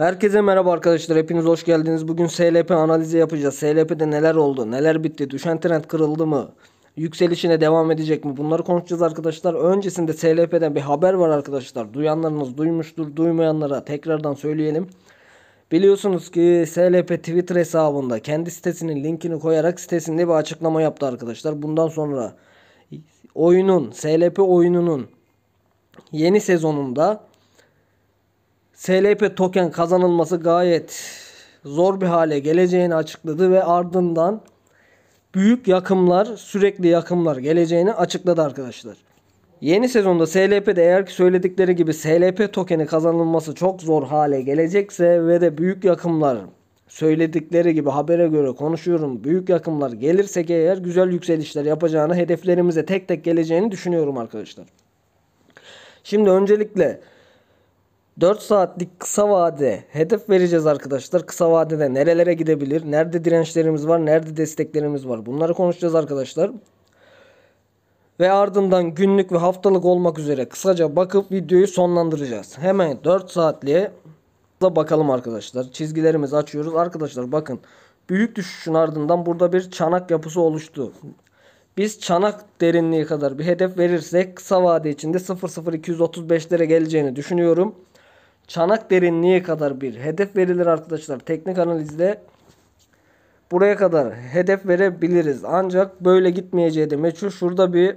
Herkese merhaba arkadaşlar. Hepiniz hoş geldiniz. Bugün SLP analizi yapacağız. SLP'de neler oldu? Neler bitti? Düşen trend kırıldı mı? Yükselişine devam edecek mi? Bunları konuşacağız arkadaşlar. Öncesinde SLP'den bir haber var arkadaşlar. Duyanlarınız duymuştur. Duymayanlara tekrardan söyleyelim. Biliyorsunuz ki SLP Twitter hesabında kendi sitesinin linkini koyarak sitesinde bir açıklama yaptı arkadaşlar. Bundan sonra oyunun, SLP oyununun yeni sezonunda SLP token kazanılması gayet zor bir hale geleceğini açıkladı ve ardından büyük yakımlar, sürekli yakımlar geleceğini açıkladı arkadaşlar. Yeni sezonda SLP'de eğer ki söyledikleri gibi SLP tokeni kazanılması çok zor hale gelecekse ve de büyük yakımlar söyledikleri gibi habere göre konuşuyorum. Büyük yakımlar gelirsek eğer güzel yükselişler yapacağını hedeflerimize tek tek geleceğini düşünüyorum arkadaşlar. Şimdi öncelikle 4 saatlik kısa vade hedef vereceğiz arkadaşlar. Kısa vadede nerelere gidebilir? Nerede dirençlerimiz var? Nerede desteklerimiz var? Bunları konuşacağız arkadaşlar. Ve ardından günlük ve haftalık olmak üzere kısaca bakıp videoyu sonlandıracağız. Hemen 4 saatliğe bakalım arkadaşlar. Çizgilerimizi açıyoruz. Arkadaşlar bakın büyük düşüşün ardından burada bir çanak yapısı oluştu. Biz çanak derinliği kadar bir hedef verirsek kısa vade içinde 0.0235'lere geleceğini düşünüyorum çanak derinliğe kadar bir hedef verilir arkadaşlar. Teknik analizde buraya kadar hedef verebiliriz. Ancak böyle gitmeyeceği de meçhul. Şurada bir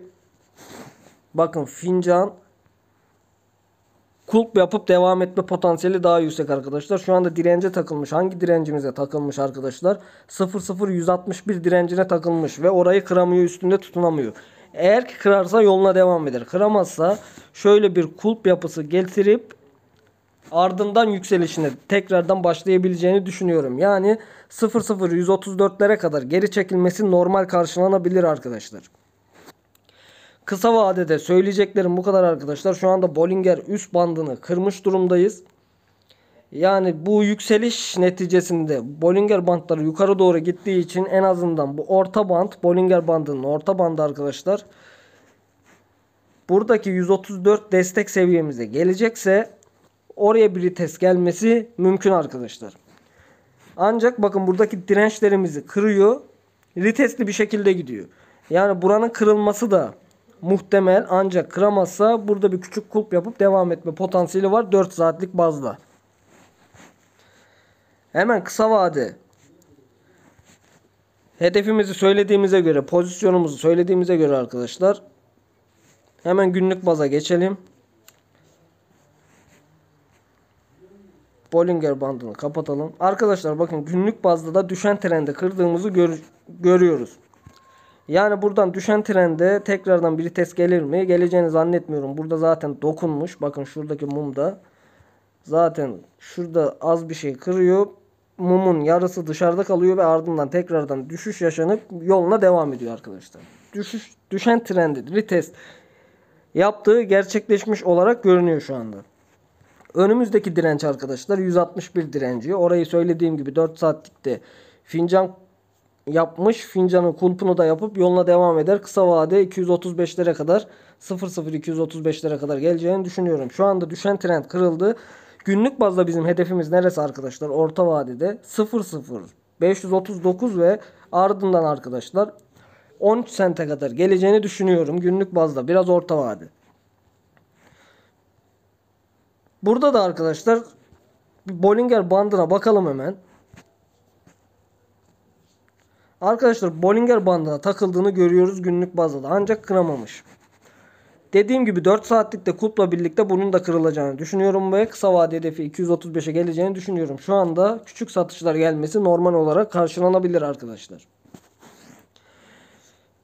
bakın fincan kulp yapıp devam etme potansiyeli daha yüksek arkadaşlar. Şu anda dirence takılmış. Hangi direncimize takılmış arkadaşlar? 00161 direncine takılmış ve orayı kıramıyor üstünde tutunamıyor. Eğer ki kırarsa yoluna devam eder. Kıramazsa şöyle bir kulp yapısı getirip ardından yükselişine tekrardan başlayabileceğini düşünüyorum. Yani 0.0134'lere kadar geri çekilmesi normal karşılanabilir arkadaşlar. Kısa vadede söyleyeceklerim bu kadar arkadaşlar. Şu anda Bollinger üst bandını kırmış durumdayız. Yani bu yükseliş neticesinde Bollinger bandları yukarı doğru gittiği için en azından bu orta band Bollinger bandının orta bandı arkadaşlar buradaki 134 destek seviyemize gelecekse oraya bir vites gelmesi mümkün arkadaşlar. Ancak bakın buradaki dirençlerimizi kırıyor. Vitesli bir şekilde gidiyor. Yani buranın kırılması da muhtemel ancak kıramazsa burada bir küçük kulp yapıp devam etme potansiyeli var 4 saatlik bazda. Hemen kısa vade. Hedefimizi söylediğimize göre, pozisyonumuzu söylediğimize göre arkadaşlar hemen günlük baza geçelim. Bollinger bandını kapatalım. Arkadaşlar bakın günlük bazda da düşen trende kırdığımızı gör görüyoruz. Yani buradan düşen trende tekrardan bir test gelir mi? Geleceğini zannetmiyorum. Burada zaten dokunmuş. Bakın şuradaki mumda. Zaten şurada az bir şey kırıyor. Mumun yarısı dışarıda kalıyor ve ardından tekrardan düşüş yaşanıp yoluna devam ediyor arkadaşlar. Düşüş, düşen trendi retest yaptığı gerçekleşmiş olarak görünüyor şu anda. Önümüzdeki direnç arkadaşlar 161 direnci. Orayı söylediğim gibi 4 saatlikte fincan yapmış. Fincanın kulpunu da yapıp yoluna devam eder. Kısa vade 235'lere kadar 00 0.0235'lere kadar geleceğini düşünüyorum. Şu anda düşen trend kırıldı. Günlük bazda bizim hedefimiz neresi arkadaşlar? Orta vadede 539 ve ardından arkadaşlar 13 sente kadar geleceğini düşünüyorum. Günlük bazda biraz orta vade. Burada da arkadaşlar Bollinger bandına bakalım hemen. Arkadaşlar Bollinger bandına takıldığını görüyoruz günlük bazda ancak kıramamış. Dediğim gibi 4 de kulpla birlikte bunun da kırılacağını düşünüyorum ve kısa vade hedefi 235'e geleceğini düşünüyorum. Şu anda küçük satışlar gelmesi normal olarak karşılanabilir arkadaşlar.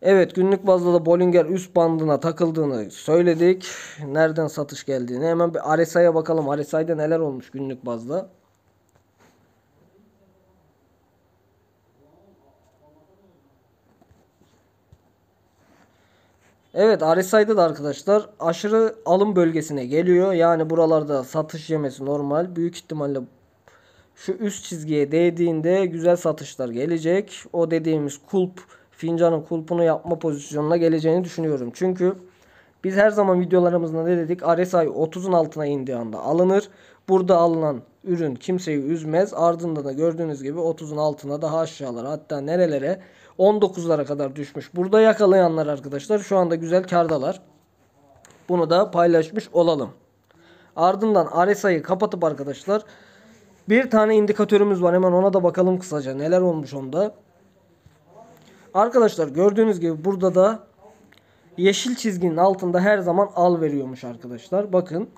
Evet günlük bazda da Bollinger üst bandına takıldığını söyledik. Nereden satış geldiğini. Hemen bir RSI'ye bakalım. RSI'de neler olmuş günlük bazda. Evet RSI'de de arkadaşlar aşırı alım bölgesine geliyor. Yani buralarda satış yemesi normal. Büyük ihtimalle şu üst çizgiye değdiğinde güzel satışlar gelecek. O dediğimiz kulp fincanın kulpunu yapma pozisyonuna geleceğini düşünüyorum. Çünkü biz her zaman videolarımızda ne dedik? RSI 30'un altına indiği anda alınır. Burada alınan ürün kimseyi üzmez. ardından da gördüğünüz gibi 30'un altına daha aşağılara hatta nerelere 19'lara kadar düşmüş. Burada yakalayanlar arkadaşlar şu anda güzel kardalar. Bunu da paylaşmış olalım. Ardından RSI'yi kapatıp arkadaşlar bir tane indikatörümüz var. Hemen ona da bakalım kısaca neler olmuş onda. Arkadaşlar gördüğünüz gibi burada da yeşil çizginin altında her zaman al veriyormuş arkadaşlar. Bakın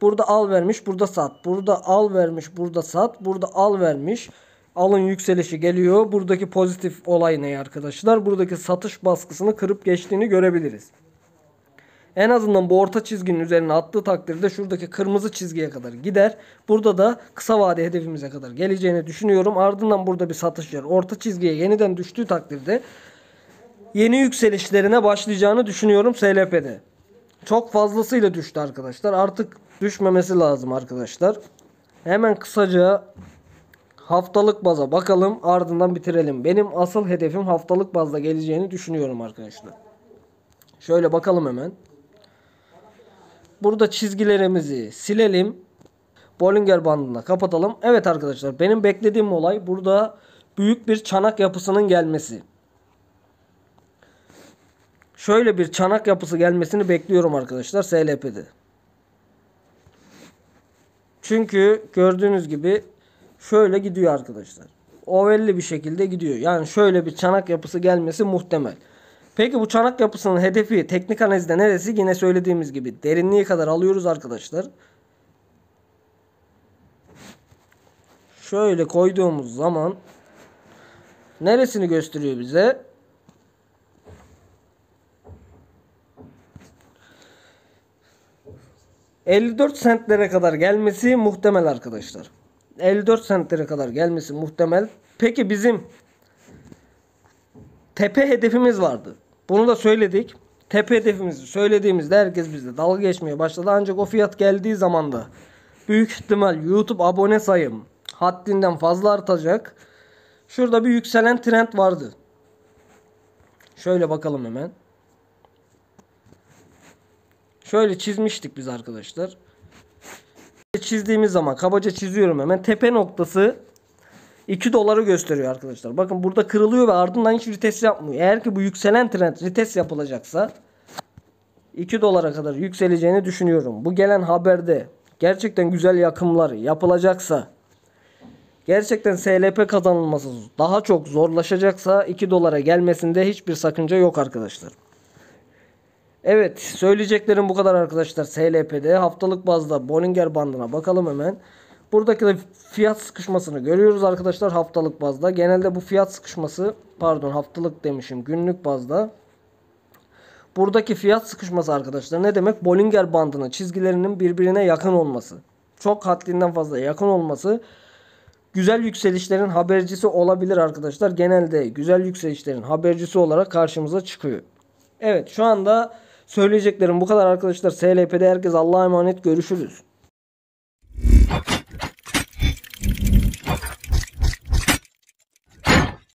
burada al vermiş burada sat. Burada al vermiş burada sat. Burada al vermiş. Alın yükselişi geliyor. Buradaki pozitif olay ne arkadaşlar? Buradaki satış baskısını kırıp geçtiğini görebiliriz en azından bu orta çizginin üzerine attığı takdirde şuradaki kırmızı çizgiye kadar gider. Burada da kısa vade hedefimize kadar geleceğini düşünüyorum. Ardından burada bir satış yer. Orta çizgiye yeniden düştüğü takdirde yeni yükselişlerine başlayacağını düşünüyorum SLP'de. Çok fazlasıyla düştü arkadaşlar. Artık düşmemesi lazım arkadaşlar. Hemen kısaca haftalık baza bakalım ardından bitirelim. Benim asıl hedefim haftalık bazda geleceğini düşünüyorum arkadaşlar. Şöyle bakalım hemen. Burada çizgilerimizi silelim. Bollinger bandına kapatalım. Evet arkadaşlar benim beklediğim olay burada büyük bir çanak yapısının gelmesi. Şöyle bir çanak yapısı gelmesini bekliyorum arkadaşlar SLP'de. Çünkü gördüğünüz gibi şöyle gidiyor arkadaşlar. Ovelli bir şekilde gidiyor. Yani şöyle bir çanak yapısı gelmesi muhtemel. Peki bu çanak yapısının hedefi teknik analizde neresi? Yine söylediğimiz gibi derinliği kadar alıyoruz arkadaşlar. Şöyle koyduğumuz zaman neresini gösteriyor bize? ...54 sentlere kadar gelmesi muhtemel arkadaşlar. 54 sentlere kadar gelmesi muhtemel. Peki bizim tepe hedefimiz vardı. Bunu da söyledik. Tepe hedefimizi söylediğimizde herkes bizde dalga geçmeye başladı. Ancak o fiyat geldiği zaman da büyük ihtimal YouTube abone sayım haddinden fazla artacak. Şurada bir yükselen trend vardı. Şöyle bakalım hemen. Şöyle çizmiştik biz arkadaşlar. Çizdiğimiz zaman kabaca çiziyorum hemen. Tepe noktası 2 doları gösteriyor arkadaşlar. Bakın burada kırılıyor ve ardından hiç vites yapmıyor. Eğer ki bu yükselen trend vites yapılacaksa 2 dolara kadar yükseleceğini düşünüyorum. Bu gelen haberde gerçekten güzel yakımlar yapılacaksa gerçekten SLP kazanılması daha çok zorlaşacaksa 2 dolara gelmesinde hiçbir sakınca yok arkadaşlar. Evet söyleyeceklerim bu kadar arkadaşlar SLP'de haftalık bazda Bollinger bandına bakalım hemen. Buradaki de fiyat sıkışmasını görüyoruz arkadaşlar haftalık bazda. Genelde bu fiyat sıkışması pardon haftalık demişim günlük bazda. Buradaki fiyat sıkışması arkadaşlar ne demek? Bollinger bandının çizgilerinin birbirine yakın olması. Çok haddinden fazla yakın olması. Güzel yükselişlerin habercisi olabilir arkadaşlar. Genelde güzel yükselişlerin habercisi olarak karşımıza çıkıyor. Evet şu anda söyleyeceklerim bu kadar arkadaşlar. SLP'de herkes Allah'a emanet görüşürüz.